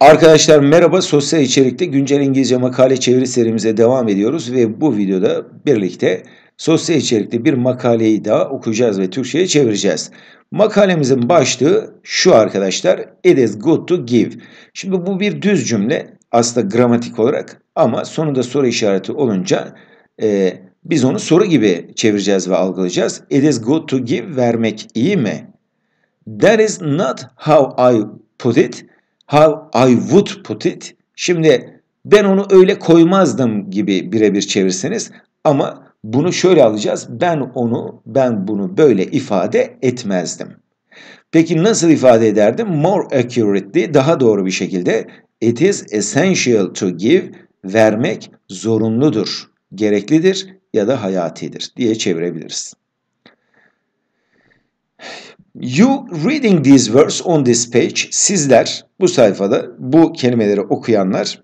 Arkadaşlar merhaba sosyal içerikte güncel İngilizce makale çeviri serimize devam ediyoruz ve bu videoda birlikte sosyal içerikte bir makaleyi daha okuyacağız ve Türkçe'ye çevireceğiz. Makalemizin başlığı şu arkadaşlar It is good to give. Şimdi bu bir düz cümle aslında gramatik olarak ama sonunda soru işareti olunca e, biz onu soru gibi çevireceğiz ve algılayacağız. It is good to give vermek iyi mi? That is not how I put it how I would put it. Şimdi ben onu öyle koymazdım gibi birebir çevirseniz ama bunu şöyle alacağız. Ben onu, ben bunu böyle ifade etmezdim. Peki nasıl ifade ederdim? More accurately, daha doğru bir şekilde it is essential to give, vermek zorunludur, gereklidir ya da hayatidir diye çevirebiliriz. You reading these words on this page, sizler bu sayfada bu kelimeleri okuyanlar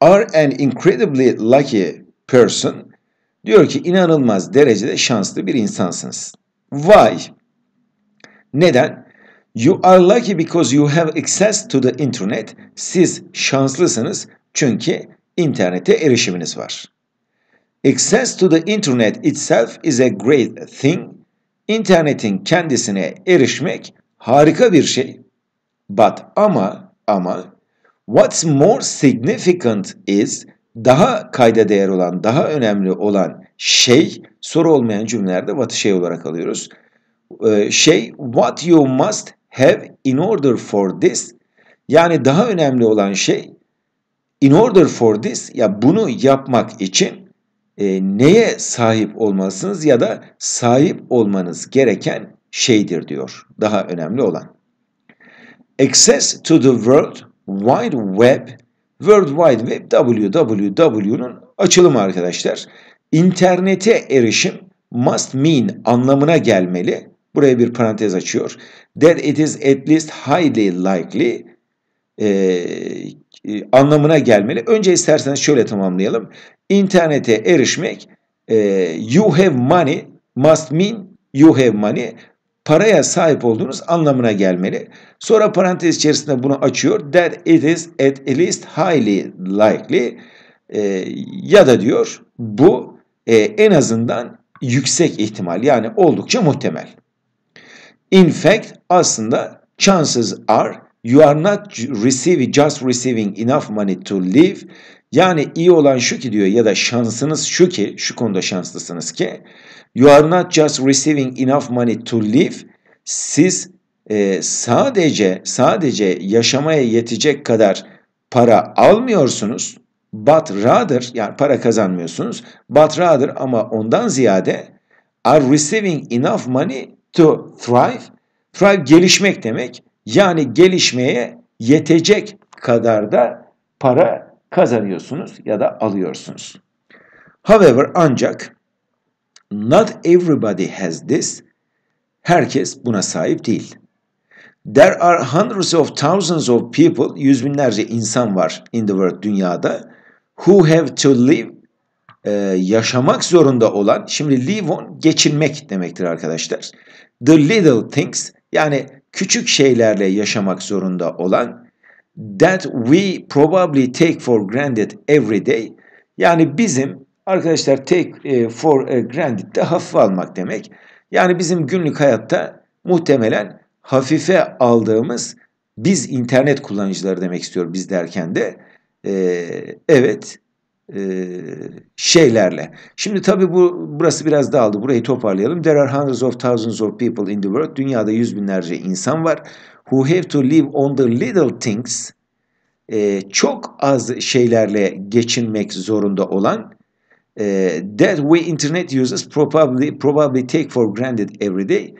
are an incredibly lucky person. Diyor ki inanılmaz derecede şanslı bir insansınız. Why? Neden? You are lucky because you have access to the internet. Siz şanslısınız çünkü internete erişiminiz var. Access to the internet itself is a great thing. İnternetin kendisine erişmek harika bir şey. But ama ama what's more significant is daha kayda değer olan, daha önemli olan şey soru olmayan cümlelerde what şey olarak alıyoruz. Ee, şey what you must have in order for this yani daha önemli olan şey in order for this ya bunu yapmak için e, neye sahip olmalısınız ya da sahip olmanız gereken şeydir diyor. Daha önemli olan. Access to the World Wide Web World Wide Web www'nun açılımı arkadaşlar. İnternete erişim must mean anlamına gelmeli. Buraya bir parantez açıyor. That it is at least highly likely e, e, anlamına gelmeli. Önce isterseniz şöyle tamamlayalım. İnternete erişmek e, you have money must mean you have money paraya sahip olduğunuz anlamına gelmeli. Sonra parantez içerisinde bunu açıyor. That it is at least highly likely e, ya da diyor bu e, en azından yüksek ihtimal yani oldukça muhtemel. In fact aslında chances are You are not receiving, just receiving enough money to live. Yani iyi olan şu ki diyor ya da şansınız şu ki, şu konuda şanslısınız ki. You are not just receiving enough money to live. Siz e, sadece sadece yaşamaya yetecek kadar para almıyorsunuz. But rather yani para kazanmıyorsunuz. But rather ama ondan ziyade are receiving enough money to thrive. Thrive gelişmek demek. Yani gelişmeye yetecek kadar da para kazanıyorsunuz ya da alıyorsunuz. However ancak not everybody has this. Herkes buna sahip değil. There are hundreds of thousands of people, yüz binlerce insan var in the world dünyada who have to live e, yaşamak zorunda olan, şimdi live on geçinmek demektir arkadaşlar. The little things yani küçük şeylerle yaşamak zorunda olan that we probably take for granted every day yani bizim arkadaşlar take e, for e, granted de hafife almak demek. Yani bizim günlük hayatta muhtemelen hafife aldığımız biz internet kullanıcıları demek istiyor biz derken de ee, evet e, şeylerle. Şimdi tabii bu burası biraz dağıldı. Burayı toparlayalım. There are hundreds of thousands of people in the world. Dünyada yüz binlerce insan var. Who have to live on the little things. E, çok az şeylerle geçinmek zorunda olan e, that we internet users probably probably take for granted every day.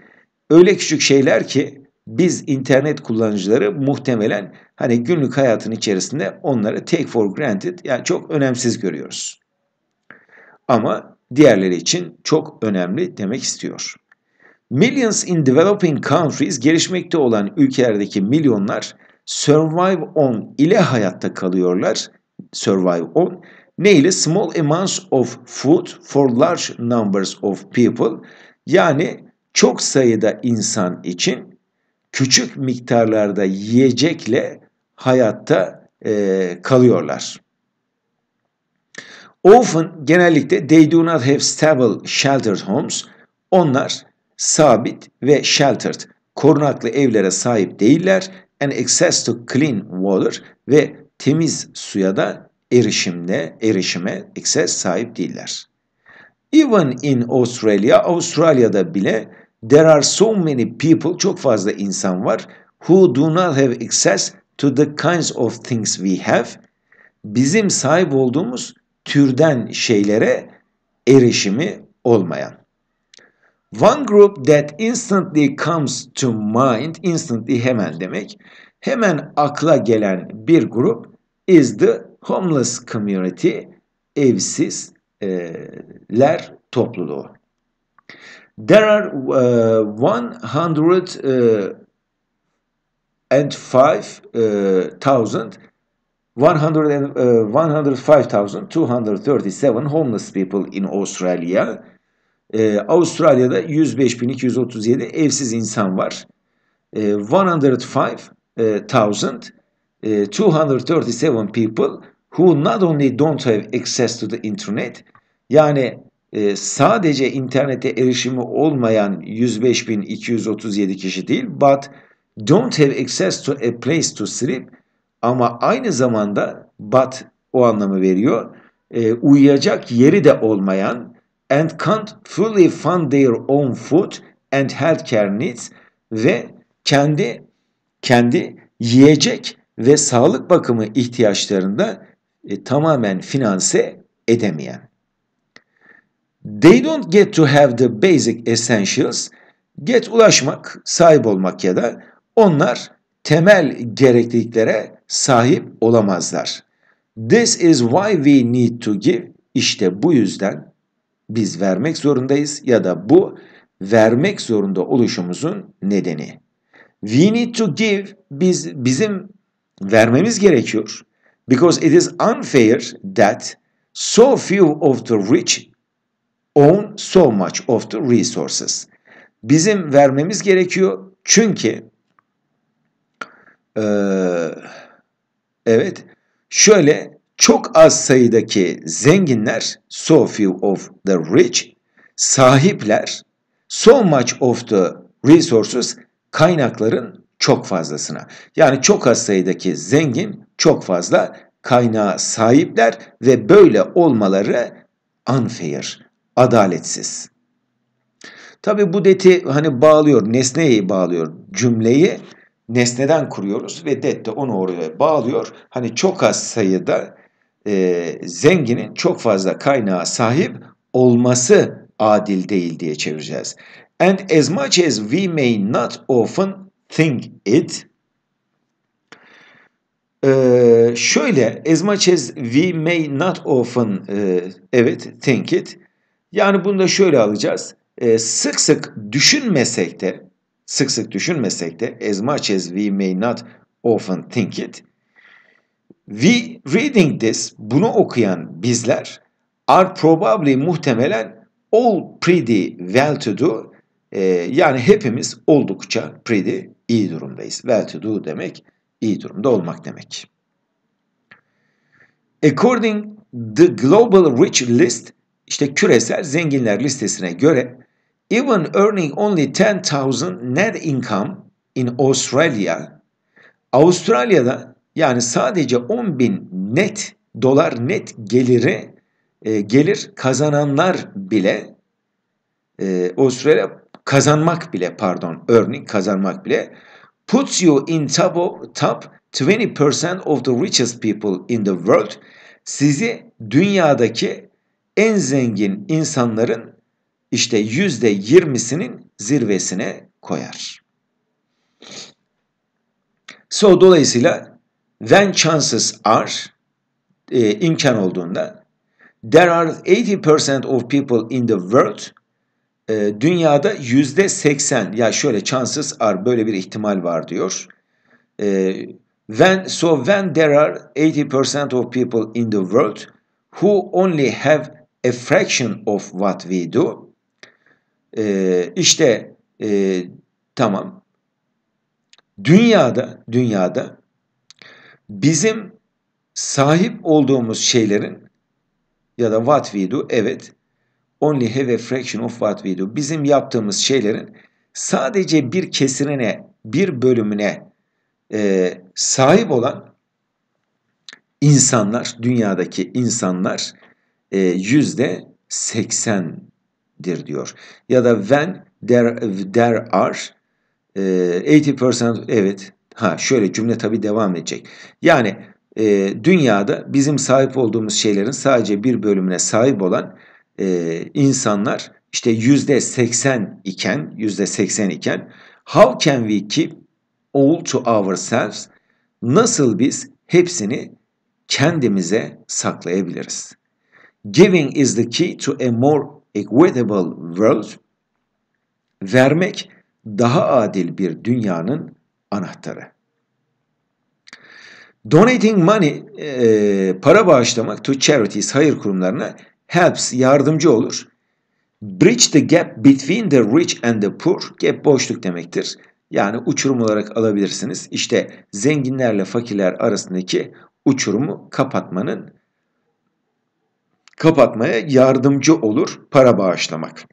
Öyle küçük şeyler ki biz internet kullanıcıları muhtemelen hani günlük hayatın içerisinde onları take for granted yani çok önemsiz görüyoruz. Ama diğerleri için çok önemli demek istiyor. Millions in developing countries gelişmekte olan ülkelerdeki milyonlar survive on ile hayatta kalıyorlar. Survive on ne ile? Small amounts of food for large numbers of people yani çok sayıda insan için küçük miktarlarda yiyecekle hayatta e, kalıyorlar. Often genellikle they do not have stable sheltered homes. Onlar sabit ve sheltered, korunaklı evlere sahip değiller and access to clean water ve temiz suya da erişimde, erişime access sahip değiller. Even in Australia, Avustralya'da bile There are so many people, çok fazla insan var, who do not have access to the kinds of things we have. Bizim sahip olduğumuz türden şeylere erişimi olmayan. One group that instantly comes to mind, instantly hemen demek, hemen akla gelen bir grup is the homeless community, evsizler topluluğu. There are uh, 105,000 105,237 uh, uh, uh, homeless people in Australia. Ee, Avustralya'da 105.237 evsiz insan var. Ee, 105,237 people who not only don't have access to the internet yani ee, sadece internete erişimi olmayan 105.237 kişi değil, but don't have access to a place to sleep ama aynı zamanda but o anlamı veriyor. E, uyuyacak yeri de olmayan and can't fully fund their own food and healthcare needs ve kendi kendi yiyecek ve sağlık bakımı ihtiyaçlarında e, tamamen finanse edemeyen. They don't get to have the basic essentials. Get ulaşmak, sahip olmak ya da onlar temel gerekliliklere sahip olamazlar. This is why we need to give. İşte bu yüzden biz vermek zorundayız ya da bu vermek zorunda oluşumuzun nedeni. We need to give biz bizim vermemiz gerekiyor. Because it is unfair that so few of the rich own so much of the resources. Bizim vermemiz gerekiyor çünkü e, evet şöyle çok az sayıdaki zenginler so few of the rich sahipler so much of the resources kaynakların çok fazlasına. Yani çok az sayıdaki zengin çok fazla kaynağa sahipler ve böyle olmaları unfair, adaletsiz. Tabi bu deti hani bağlıyor, nesneyi bağlıyor cümleyi nesneden kuruyoruz ve det de onu oraya bağlıyor. Hani çok az sayıda e, zenginin çok fazla kaynağa sahip olması adil değil diye çevireceğiz. And as much as we may not often think it, ee, şöyle as much as we may not often e, evet think it yani bunu da şöyle alacağız. E, sık sık düşünmesek de, sık sık düşünmesek de as much as we may not often think it. We reading this, bunu okuyan bizler are probably muhtemelen all pretty well to do. E, yani hepimiz oldukça pretty iyi durumdayız. Well to do demek iyi durumda olmak demek. According the Global Rich List işte küresel zenginler listesine göre even earning only 10,000 net income in Australia Avustralya'da yani sadece 10.000 net dolar net geliri e, gelir kazananlar bile e, Avustralya kazanmak bile pardon earning kazanmak bile puts you in top, of, top 20% of the richest people in the world sizi dünyadaki en zengin insanların işte yüzde yirmisinin zirvesine koyar. So dolayısıyla when chances are e, imkan olduğunda there are 80% of people in the world e, dünyada yüzde seksen ya şöyle chances are böyle bir ihtimal var diyor. E, when so when there are 80% of people in the world who only have a fraction of what we do. Ee, işte e, tamam. Dünyada, dünyada bizim sahip olduğumuz şeylerin ya da what we do evet only have a fraction of what we do. Bizim yaptığımız şeylerin sadece bir kesinine, bir bölümüne e, sahip olan insanlar, dünyadaki insanlar %80'dir e, diyor. Ya da when there, there are 80% e, evet ha şöyle cümle tabi devam edecek. Yani e, dünyada bizim sahip olduğumuz şeylerin sadece bir bölümüne sahip olan e, insanlar işte 80 iken 80 iken how can we keep all to ourselves nasıl biz hepsini kendimize saklayabiliriz? Giving is the key to a more equitable world. Vermek daha adil bir dünyanın anahtarı. Donating money, e, para bağışlamak to charities, hayır kurumlarına helps, yardımcı olur. Bridge the gap between the rich and the poor, gap boşluk demektir. Yani uçurum olarak alabilirsiniz. İşte zenginlerle fakirler arasındaki uçurumu kapatmanın kapatmaya yardımcı olur para bağışlamak.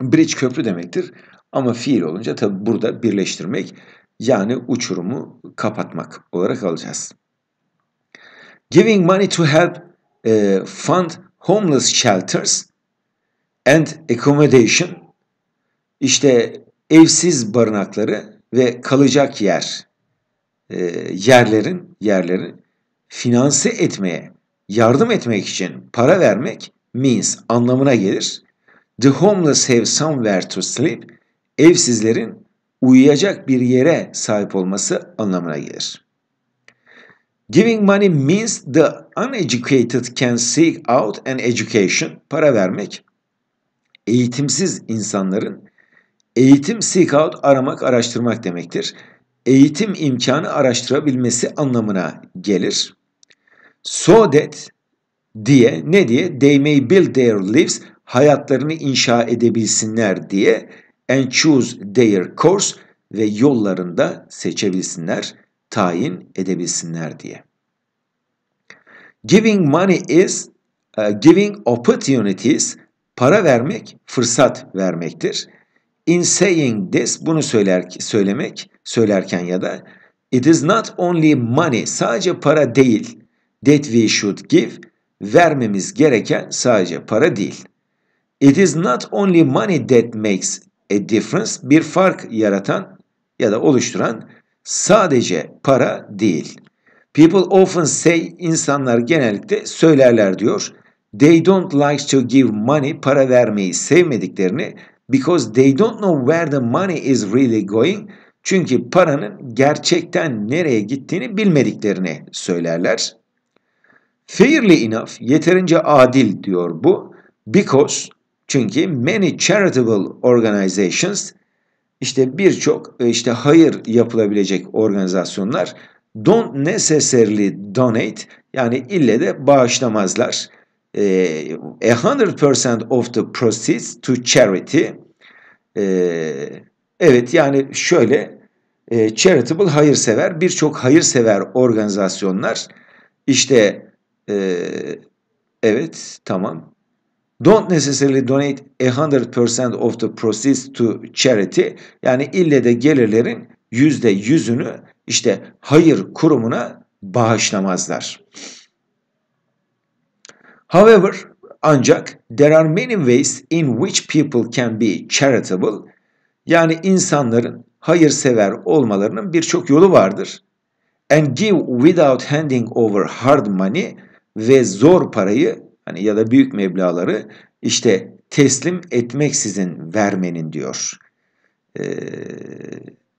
Bridge köprü demektir ama fiil olunca tabi burada birleştirmek yani uçurumu kapatmak olarak alacağız. Giving money to help e, fund homeless shelters and accommodation işte evsiz barınakları ve kalacak yer e, yerlerin yerlerin finanse etmeye yardım etmek için para vermek means anlamına gelir. The homeless have somewhere to sleep. Evsizlerin uyuyacak bir yere sahip olması anlamına gelir. Giving money means the uneducated can seek out an education. Para vermek, eğitimsiz insanların eğitim seek out aramak, araştırmak demektir. Eğitim imkanı araştırabilmesi anlamına gelir. So that diye ne diye they may build their lives hayatlarını inşa edebilsinler diye and choose their course ve yollarında seçebilsinler, tayin edebilsinler diye. Giving money is uh, giving opportunities para vermek, fırsat vermektir. In saying this bunu söyler söylemek, söylerken ya da it is not only money sadece para değil that we should give vermemiz gereken sadece para değil. It is not only money that makes a difference bir fark yaratan ya da oluşturan sadece para değil. People often say insanlar genellikle söylerler diyor. They don't like to give money para vermeyi sevmediklerini because they don't know where the money is really going çünkü paranın gerçekten nereye gittiğini bilmediklerini söylerler. Fairly enough, yeterince adil diyor bu. Because, çünkü many charitable organizations, işte birçok e, işte hayır yapılabilecek organizasyonlar don't necessarily donate, yani ille de bağışlamazlar. E, 100% of the proceeds to charity. E, evet yani şöyle, e, charitable hayırsever, birçok hayırsever organizasyonlar işte ee, evet, tamam. Don't necessarily donate 100% of the proceeds to charity. Yani ille de gelirlerin yüzde yüzünü işte hayır kurumuna bağışlamazlar. However, ancak there are many ways in which people can be charitable. Yani insanların hayırsever olmalarının birçok yolu vardır. And give without handing over hard money ve zor parayı hani ya da büyük meblaları işte teslim etmeksizin vermenin diyor. Ee,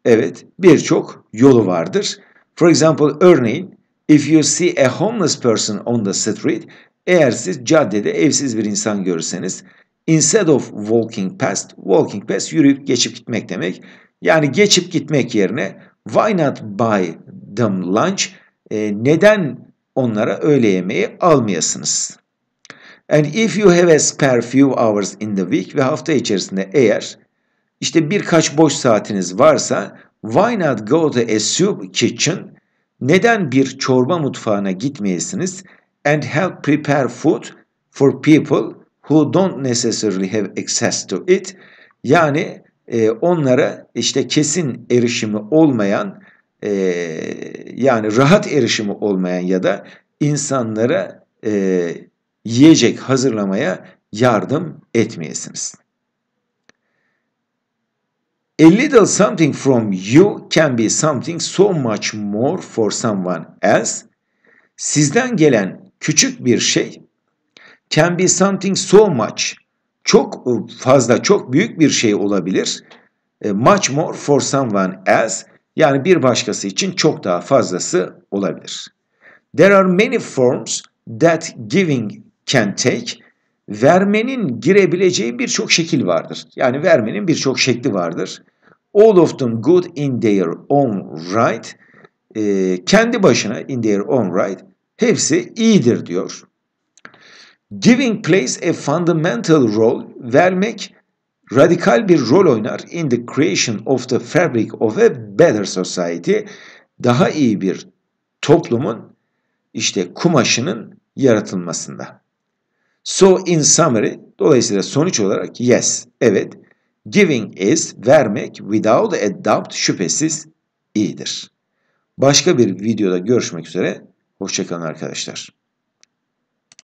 evet birçok yolu vardır. For example örneğin if you see a homeless person on the street eğer siz caddede evsiz bir insan görürseniz instead of walking past walking past yürüyüp geçip gitmek demek. Yani geçip gitmek yerine why not buy them lunch? Ee, neden onlara öğle yemeği almayasınız. And if you have a spare few hours in the week ve hafta içerisinde eğer işte birkaç boş saatiniz varsa why not go to a soup kitchen? Neden bir çorba mutfağına gitmeyesiniz? And help prepare food for people who don't necessarily have access to it. Yani e, onlara işte kesin erişimi olmayan e, yani rahat erişimi olmayan ya da insanlara e, yiyecek hazırlamaya yardım etmeyesiniz. A little something from you can be something so much more for someone else. Sizden gelen küçük bir şey can be something so much çok fazla çok büyük bir şey olabilir. E, much more for someone else yani bir başkası için çok daha fazlası olabilir. There are many forms that giving can take. Vermenin girebileceği birçok şekil vardır. Yani vermenin birçok şekli vardır. All of them good in their own right. E, kendi başına in their own right. Hepsi iyidir diyor. Giving plays a fundamental role. Vermek radikal bir rol oynar in the creation of the fabric of a better society. Daha iyi bir toplumun işte kumaşının yaratılmasında. So in summary, dolayısıyla sonuç olarak yes, evet, giving is vermek without a doubt şüphesiz iyidir. Başka bir videoda görüşmek üzere. Hoşçakalın arkadaşlar.